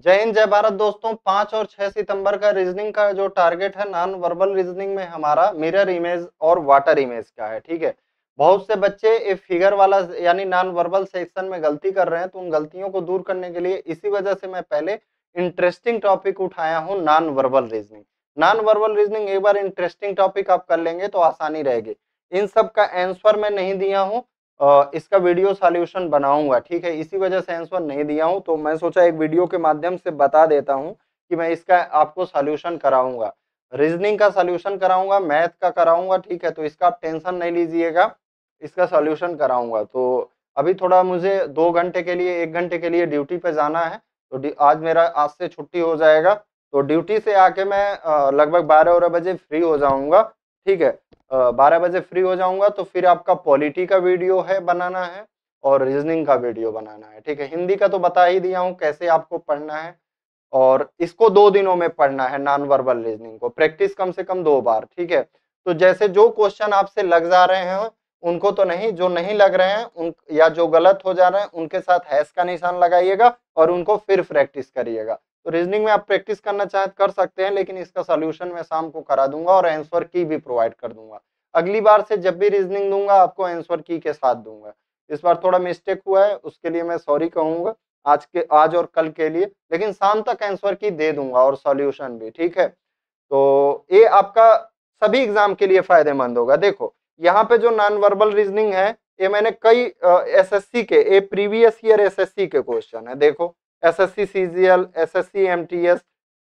जय हिंद जय भारत दोस्तों पांच और छह सितंबर का रीजनिंग का जो टारगेट है नॉन वर्बल रीजनिंग में हमारा मिरर इमेज और वाटर इमेज का है ठीक है बहुत से बच्चे ये फिगर वाला यानी नॉन वर्बल सेक्शन में गलती कर रहे हैं तो उन गलतियों को दूर करने के लिए इसी वजह से मैं पहले इंटरेस्टिंग टॉपिक उठाया हूँ non verbal reasoning non verbal reasoning एक बार इंटरेस्टिंग टॉपिक आप कर लेंगे तो आसानी रहेगी इन सब का आंसर मैं नहीं दिया हूँ इसका वीडियो सॉल्यूशन बनाऊंगा ठीक है इसी वजह से आंसर नहीं दिया हूँ तो मैं सोचा एक वीडियो के माध्यम से बता देता हूँ कि मैं इसका आपको सॉल्यूशन कराऊंगा रीजनिंग का सॉल्यूशन कराऊंगा मैथ का कराऊंगा ठीक है तो इसका आप टेंशन नहीं लीजिएगा इसका सॉल्यूशन कराऊंगा तो अभी थोड़ा मुझे दो घंटे के लिए एक घंटे के लिए ड्यूटी पे जाना है तो आज मेरा आज से छुट्टी हो जाएगा तो ड्यूटी से आके मैं लगभग बारह बारह बजे फ्री हो जाऊंगा ठीक है बारह बजे फ्री हो जाऊंगा तो फिर आपका पॉलिटी का वीडियो है बनाना है और रीजनिंग का वीडियो बनाना है ठीक है हिंदी का तो बता ही दिया हूँ कैसे आपको पढ़ना है और इसको दो दिनों में पढ़ना है नॉन वर्बल रीजनिंग को प्रैक्टिस कम से कम दो बार ठीक है तो जैसे जो क्वेश्चन आपसे लग जा रहे हैं उनको तो नहीं जो नहीं लग रहे हैं उन या जो गलत हो जा रहे हैं उनके साथ हैश का निशान लगाइएगा और उनको फिर प्रैक्टिस करिएगा तो रीजनिंग में आप प्रैक्टिस करना चाहें तो कर सकते हैं लेकिन इसका सोल्यूशन मैं शाम को करा दूंगा और आंसर की भी प्रोवाइड कर दूंगा अगली बार से जब भी रीजनिंग दूंगा आपको आंसर की के साथ दूंगा इस बार थोड़ा मिस्टेक हुआ है उसके लिए मैं सॉरी कहूंगा आज के आज और कल के लिए लेकिन शाम तक आंसर की दे दूंगा और सॉल्यूशन भी ठीक है तो ये आपका सभी एग्जाम के लिए फायदेमंद होगा देखो यहाँ पे जो नॉन वर्बल रीजनिंग है ये मैंने कई एसएससी के ये प्रीवियस ईयर एसएससी के क्वेश्चन है देखो S S C C G L S S C M T S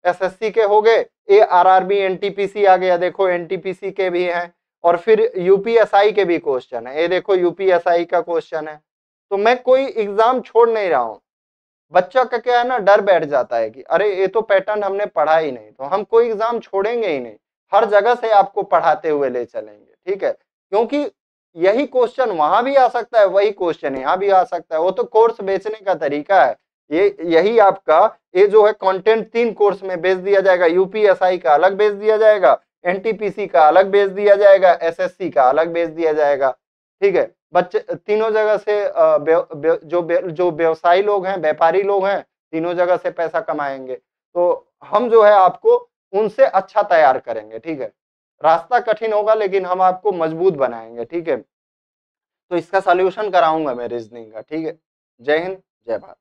S S C के हो गए A R R B N T P C आ गया देखो एन टी पी सी के भी हैं और फिर यूपीएसआई के भी क्वेश्चन है ये देखो यूपीएसआई का क्वेश्चन है तो मैं कोई एग्जाम छोड़ नहीं रहा हूँ बच्चा का क्या है ना डर बैठ जाता है कि अरे ये तो पैटर्न हमने पढ़ा ही नहीं तो हम कोई एग्जाम छोड़ेंगे ही नहीं हर जगह से आपको पढ़ाते हुए ले चलेंगे ठीक है क्योंकि यही क्वेश्चन वहां भी आ सकता है वही क्वेश्चन यहाँ भी आ सकता है वो तो कोर्स बेचने का तरीका है ये यही आपका ये जो है कंटेंट तीन कोर्स में बेच दिया जाएगा यूपीएसआई का अलग बेच दिया जाएगा एनटीपीसी का अलग बेच दिया जाएगा एसएससी का अलग बेच दिया जाएगा ठीक है बच्चे तीनों जगह से बे, बे, जो बे, जो व्यवसायी लोग हैं व्यापारी लोग हैं तीनों जगह से पैसा कमाएंगे तो हम जो है आपको उनसे अच्छा तैयार करेंगे ठीक है रास्ता कठिन होगा लेकिन हम आपको मजबूत बनाएंगे ठीक है तो इसका सोल्यूशन कराऊंगा मैं रीजनिंग का ठीक है जय हिंद जय भारत